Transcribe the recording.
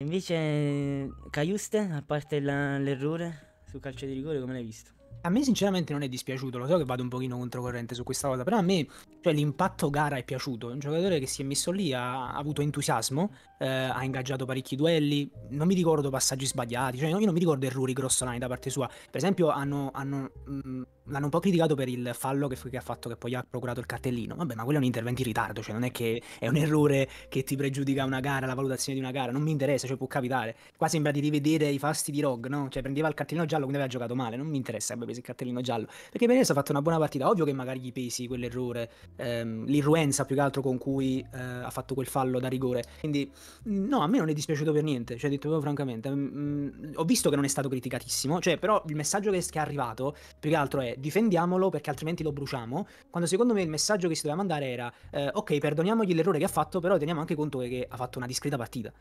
Invece Caiuste, a parte l'errore sul calcio di rigore, come l'hai visto? A me sinceramente non è dispiaciuto, lo so che vado un pochino controcorrente su questa cosa, però a me cioè, l'impatto gara è piaciuto, è un giocatore che si è messo lì, ha, ha avuto entusiasmo, eh, ha ingaggiato parecchi duelli, non mi ricordo passaggi sbagliati, cioè io non mi ricordo errori grossolani da parte sua, per esempio hanno, hanno mh, mm, l'hanno un po' criticato per il fallo che, che, ha fatto che poi ha procurato il cartellino. Vabbè, ma quello è un intervento in ritardo, cioè non è che è un errore che ti pregiudica una gara, la valutazione di una gara, non mi interessa, cioè può capitare. Qua sembra di rivedere i fasti di Rogue, no? Cioè prendeva il cartellino giallo quindi aveva giocato male, non mi interessa che preso il cartellino giallo, perché per adesso ha fatto una buona partita, ovvio che magari gli pesi quell'errore, ehm, l'irruenza più che altro con cui eh, ha fatto quel fallo da rigore. Quindi no, a me non è dispiaciuto per niente, cioè detto proprio francamente, mh, mm, mm, ho visto che non è stato criticatissimo, cioè però il messaggio che è arrivato più che altro è difendiamolo perché altrimenti lo bruciamo, quando secondo me il messaggio che si doveva mandare era eh, ok, perdoniamogli l'errore che ha fatto, però teniamo anche conto che ha fatto una discreta partita.